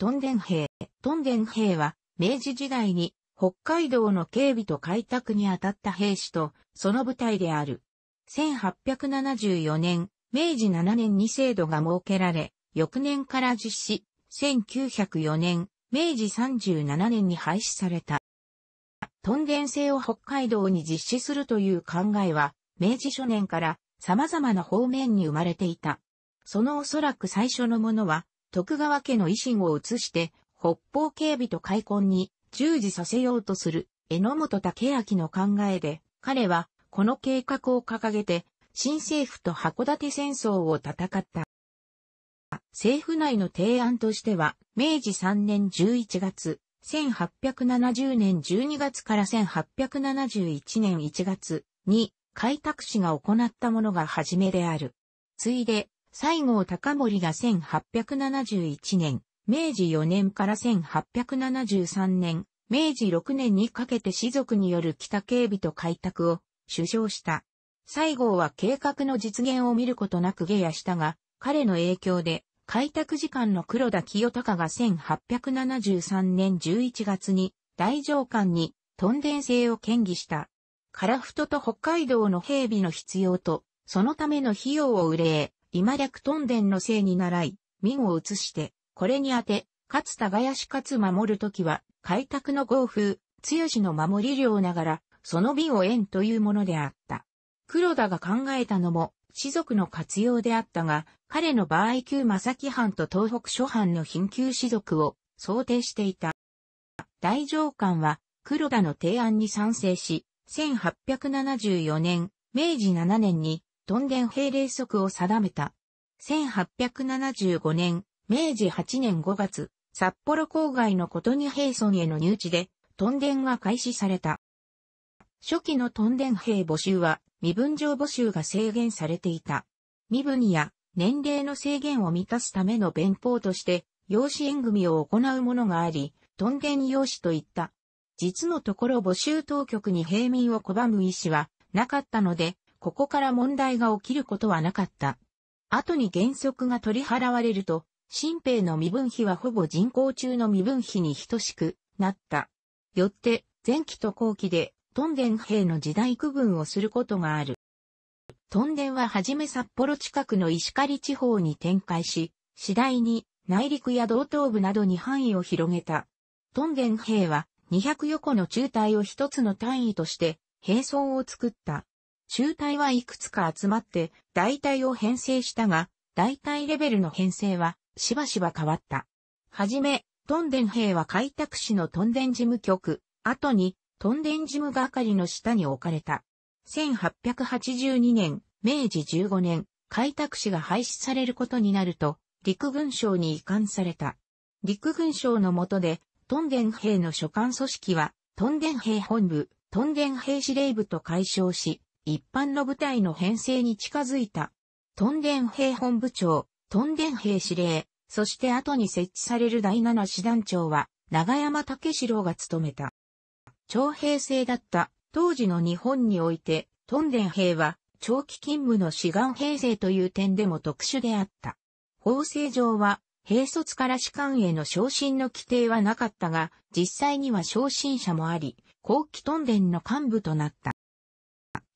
トンデン兵。トンデン兵は、明治時代に北海道の警備と開拓に当たった兵士と、その部隊である。1874年、明治7年に制度が設けられ、翌年から実施、1904年、明治37年に廃止された。トンデン制を北海道に実施するという考えは、明治初年から様々な方面に生まれていた。そのおそらく最初のものは、徳川家の維新を移して、北方警備と開墾に従事させようとする、榎本武明の考えで、彼は、この計画を掲げて、新政府と函館戦争を戦った。政府内の提案としては、明治3年11月、1870年12月から1871年1月に開拓使が行ったものが初めである。ついで、西郷隆盛が1871年、明治4年から1873年、明治6年にかけて士族による北警備と開拓を主張した。西郷は計画の実現を見ることなく下野したが、彼の影響で、開拓時間の黒田清隆が1873年11月に大上官に屯田制を建議した。樺太と北海道の兵備の必要と、そのための費用を憂え、今略とんでんのいに習い、民を移して、これに当て、かつ耕しかつ守るときは、開拓の豪風、強しの守り領ながら、その美を縁というものであった。黒田が考えたのも、士族の活用であったが、彼の場合旧正木藩と東北諸藩の貧窮士族を想定していた。大上官は黒田の提案に賛成し、1874年、明治7年にトンデン兵令則を定めた。1875年、明治8年5月、札幌郊外のことに平村への入地で、トンデンが開始された。初期のトンデン兵募集は、身分上募集が制限されていた。身分や年齢の制限を満たすための弁法として、養子縁組を行うものがあり、トンデン養子といった。実のところ募集当局に平民を拒む意思はなかったので、ここから問題が起きることはなかった。後に原則が取り払われると、新兵の身分比はほぼ人口中の身分比に等しくなった。よって、前期と後期で、トンデン兵の時代区分をすることがある。トンデンははじめ札幌近くの石狩地方に展開し、次第に内陸や道東部などに範囲を広げた。トンデン兵は200個の中隊を一つの単位として、兵装を作った。中隊はいくつか集まって大隊を編成したが、大隊レベルの編成はしばしば変わった。はじめ、トンデン兵は開拓市のトンデン事務局、後にトンデン事務係の下に置かれた。1882年、明治15年、開拓市が廃止されることになると、陸軍省に移管された。陸軍省の下で、トンデン兵の所管組織は、トンデン兵本部、トンデン兵司令部と解消し、一般の部隊の編成に近づいた。トンデン兵本部長、トンデン兵司令、そして後に設置される第7師団長は、長山武四郎が務めた。徴兵制だった当時の日本において、トンデン兵は長期勤務の志願兵制という点でも特殊であった。法制上は、兵卒から士官への昇進の規定はなかったが、実際には昇進者もあり、後期トンデンの幹部となった。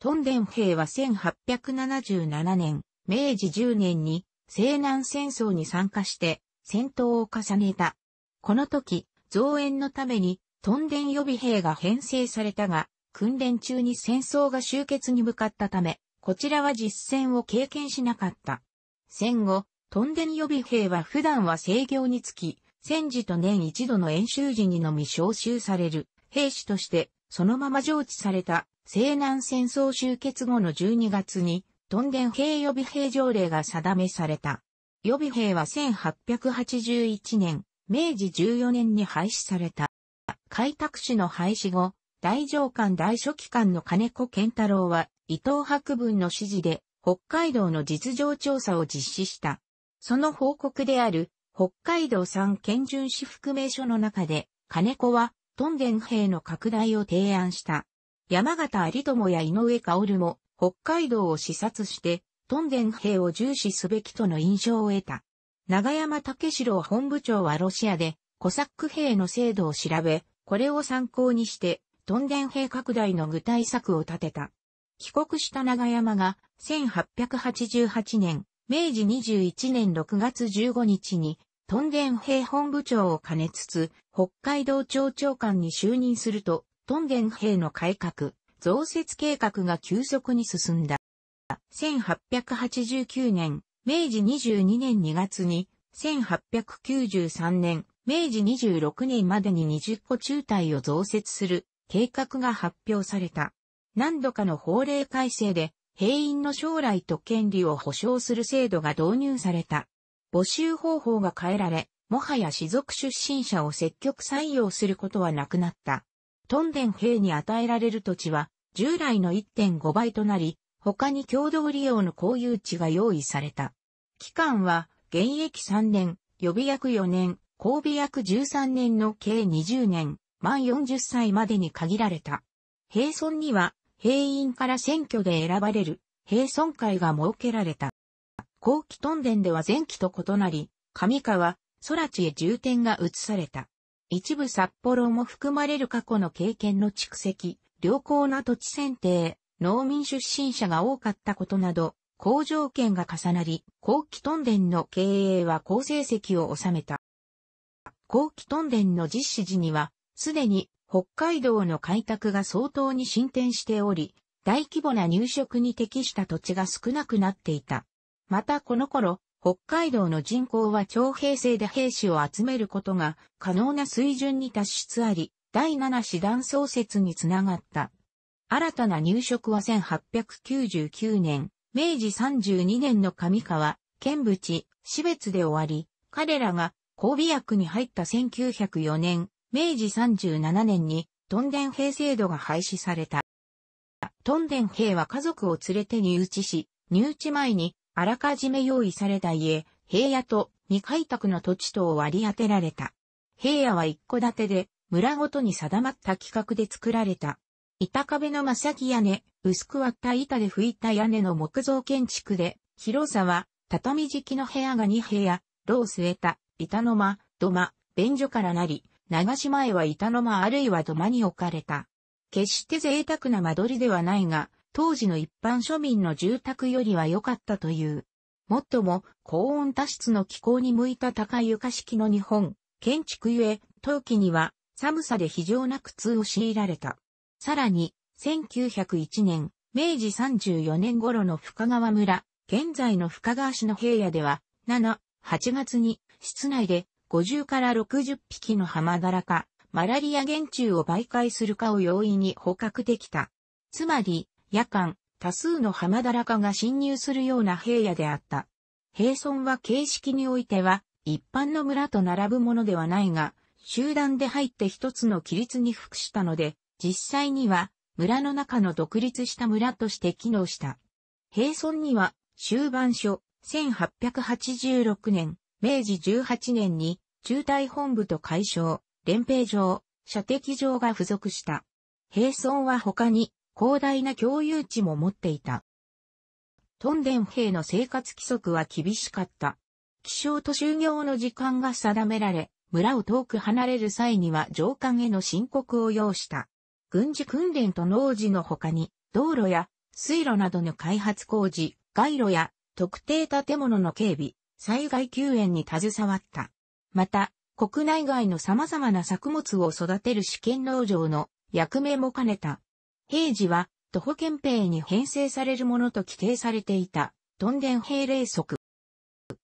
トンデン兵は1877年、明治10年に西南戦争に参加して戦闘を重ねた。この時、増援のためにトンデン予備兵が編成されたが、訓練中に戦争が終結に向かったため、こちらは実戦を経験しなかった。戦後、トンデン予備兵は普段は制御につき、戦時と年一度の演習時にのみ召集される兵士として、そのまま上置された西南戦争終結後の12月に、トンデン兵予備兵条例が定めされた。予備兵は1881年、明治14年に廃止された。開拓使の廃止後、大上官大書記官の金子健太郎は、伊藤博文の指示で、北海道の実情調査を実施した。その報告である、北海道産県巡視含名書の中で、金子は、トンデン兵の拡大を提案した。山形有朋や井上薫も北海道を視察して、トンデン兵を重視すべきとの印象を得た。長山武四郎本部長はロシアでコサック兵の制度を調べ、これを参考にして、トンデン兵拡大の具体策を立てた。帰国した長山が1888年、明治21年6月15日に、トンデン兵本部長を兼ねつつ、北海道庁長官に就任すると、屯田兵の改革、増設計画が急速に進んだ。1889年、明治22年2月に、1893年、明治26年までに20個中隊を増設する計画が発表された。何度かの法令改正で、兵員の将来と権利を保障する制度が導入された。募集方法が変えられ、もはや士族出身者を積極採用することはなくなった。トンデン兵に与えられる土地は、従来の1.5倍となり、他に共同利用の公有地が用意された。期間は、現役3年、予備役4年、交尾役13年の計20年、満40歳までに限られた。兵村には、兵員から選挙で選ばれる、兵村会が設けられた。後期トンデンでは前期と異なり、上川、空地へ重点が移された。一部札幌も含まれる過去の経験の蓄積、良好な土地選定、農民出身者が多かったことなど、好条件が重なり、後期トンデンの経営は好成績を収めた。後期トンデンの実施時には、すでに北海道の開拓が相当に進展しており、大規模な入植に適した土地が少なくなっていた。またこの頃、北海道の人口は徴兵制で兵士を集めることが可能な水準に達しつあり、第七師団創設につながった。新たな入植は1899年、明治32年の上川、県淵、市別で終わり、彼らが交尾役に入った1904年、明治37年に、トンデン兵制度が廃止された。トンデン兵は家族を連れて入地し、入地前にあらかじめ用意された家、平野と未開拓の土地とを割り当てられた。平野は一戸建てで、村ごとに定まった規格で作られた。板壁の正木屋根、薄く割った板で拭いた屋根の木造建築で、広さは、畳敷きの部屋が2部屋、炉を据えた、板の間、土間、便所からなり、流し前は板の間あるいは土間に置かれた。決して贅沢な間取りではないが、当時の一般庶民の住宅よりは良かったという。もっとも、高温多湿の気候に向いた高い床式の日本、建築ゆえ、陶器には寒さで非常な苦痛を強いられた。さらに、1901年、明治34年頃の深川村、現在の深川市の平野では、7、8月に、室内で50から60匹の浜だらか、マラリア原虫を媒介するかを容易に捕獲できた。つまり、夜間、多数の浜だらかが侵入するような平野であった。平村は形式においては、一般の村と並ぶものではないが、集団で入って一つの規律に服したので、実際には村の中の独立した村として機能した。平村には終盤書1886年、明治18年に中隊本部と解消、連兵場、射的場が付属した。平村は他に広大な共有地も持っていた。トンデン兵の生活規則は厳しかった。気象と就業の時間が定められ、村を遠く離れる際には上官への申告を要した。軍事訓練と農事の他に、道路や水路などの開発工事、街路や特定建物の警備、災害救援に携わった。また、国内外の様々な作物を育てる試験農場の役目も兼ねた平時は、徒歩憲兵に編成されるものと規定されていた、トンデン兵令則。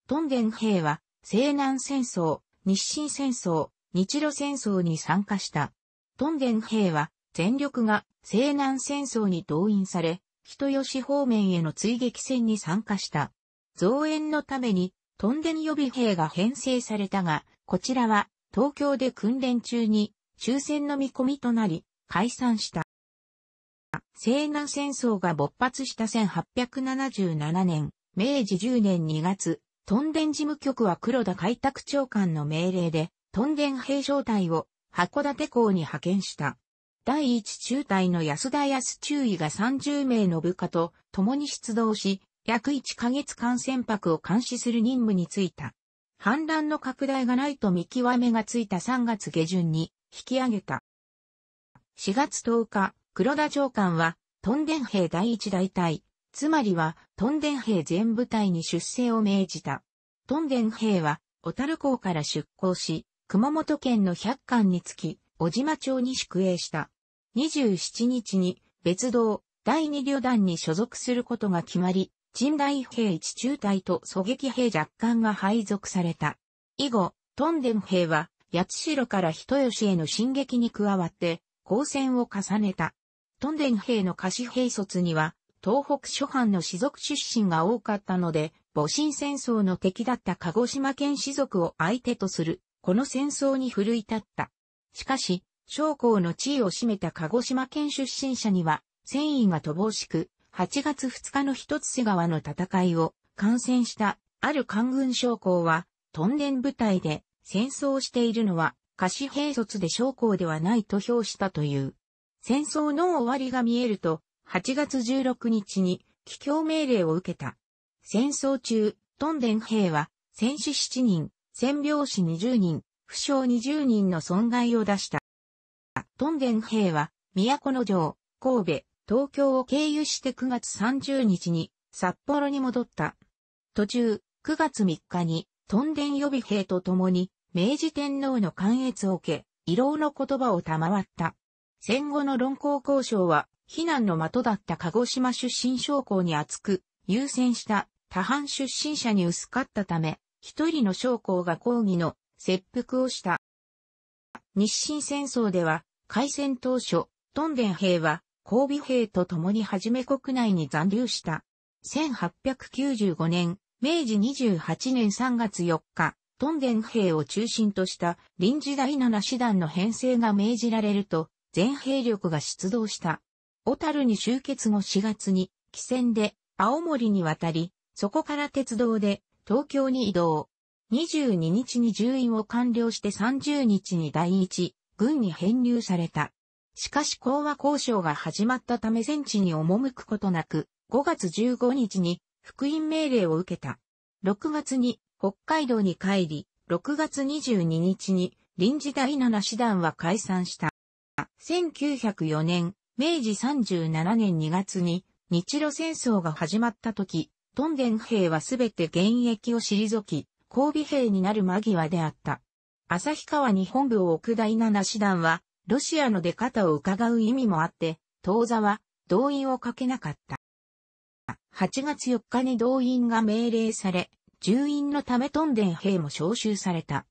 トンデン兵は、西南戦争、日清戦争、日露戦争に参加した。トンデン兵は、全力が西南戦争に動員され、人吉方面への追撃戦に参加した。増援のために、トンデン予備兵が編成されたが、こちらは、東京で訓練中に、抽選の見込みとなり、解散した。西南戦争が勃発した1877年、明治10年2月、トンデン事務局は黒田開拓長官の命令で、トンデン兵小隊を函館港に派遣した。第一中隊の安田康中尉が30名の部下と共に出動し、約1ヶ月間船舶を監視する任務に就いた。反乱の拡大がないと見極めがついた3月下旬に引き上げた。4月10日、黒田長官は、トンデン兵第一大隊、つまりは、トンデン兵全部隊に出征を命じた。トンデン兵は、小樽港から出港し、熊本県の百貫につき、小島町に宿営した。27日に、別道、第二旅団に所属することが決まり、陳大兵一中隊と狙撃兵若干が配属された。以後、トンデン兵は、八代から人吉への進撃に加わって、交戦を重ねた。トンデン兵の下肢兵卒には、東北諸藩の士族出身が多かったので、戊辰戦争の敵だった鹿児島県士族を相手とする、この戦争に奮い立った。しかし、将校の地位を占めた鹿児島県出身者には、戦意が乏しく、8月2日の一瀬川の戦いを感染したある官軍将校は、トンデン部隊で戦争しているのは、下肢兵卒で将校ではないと評したという。戦争の終わりが見えると、8月16日に帰郷命令を受けた。戦争中、トンデン兵は、戦死7人、戦病死20人、負傷20人の損害を出した。トンデン兵は、都の城、神戸、東京を経由して9月30日に札幌に戻った。途中、9月3日に、トンデン予備兵と共に、明治天皇の関越を受け、慰労の言葉を賜った。戦後の論考交渉は、避難の的だった鹿児島出身将校に厚く、優先した他藩出身者に薄かったため、一人の将校が抗議の切腹をした。日清戦争では、開戦当初、トンデン兵は、神尾兵と共にはじめ国内に残留した。1895年、明治28年3月4日、トンデン兵を中心とした臨時第7師団の編成が命じられると、全兵力が出動した。小樽に集結後4月に、汽船で青森に渡り、そこから鉄道で東京に移動。22日に重院を完了して30日に第一、軍に編入された。しかし講和交渉が始まったため戦地に赴くことなく、5月15日に福音命令を受けた。6月に北海道に帰り、6月22日に臨時第7師団は解散した。1904年、明治37年2月に日露戦争が始まった時、トンデン兵はすべて現役を退き、交尾兵になる間際であった。旭川に本部を置く第七師団は、ロシアの出方を伺う意味もあって、当座は動員をかけなかった。8月4日に動員が命令され、重院のためトンデン兵も招集された。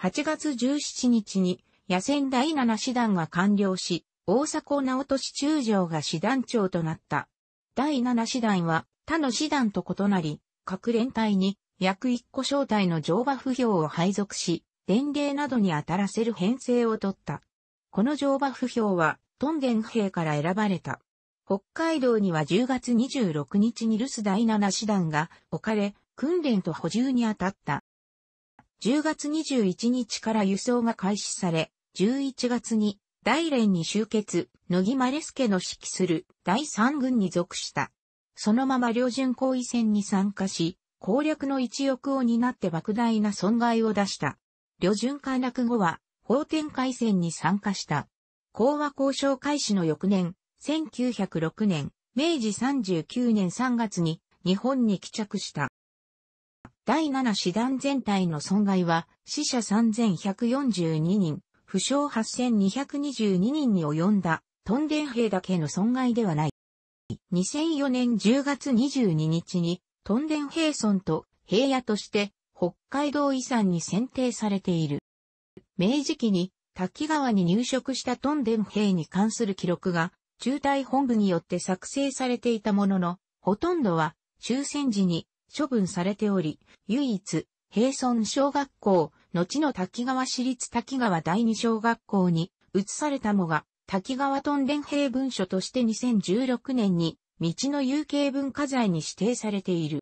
8月17日に野戦第七師団が完了し、大阪直利中将が師団長となった。第七師団は他の師団と異なり、各連隊に約一個小隊の乗馬不評を配属し、伝令などに当たらせる編成を取った。この乗馬不評は、トンゲン兵から選ばれた。北海道には10月26日に留守第七師団が置かれ、訓練と補充に当たった。10月21日から輸送が開始され、11月に大連に集結、野木マレスケの指揮する第3軍に属した。そのまま両巡行為戦に参加し、攻略の一翼を担って莫大な損害を出した。旅順陥落後は、法天海戦に参加した。講和交渉開始の翌年、1906年、明治39年3月に日本に帰着した。第7師団全体の損害は死者3142人、負傷8222人に及んだ、トンデン兵だけの損害ではない。2004年10月22日に、トンデン兵村と平野として北海道遺産に選定されている。明治期に滝川に入植したトンデン兵に関する記録が中隊本部によって作成されていたものの、ほとんどは終戦時に処分されており、唯一、平村小学校後の滝川市立滝川第二小学校に移されたもが、滝川トン連兵文書として2016年に、道の有形文化財に指定されている。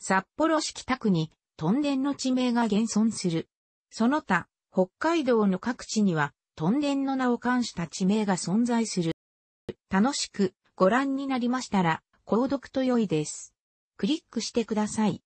札幌市北区に、トンデンの地名が現存する。その他、北海道の各地には、トンデンの名を冠した地名が存在する。楽しくご覧になりましたら、購読と良いです。クリックしてください。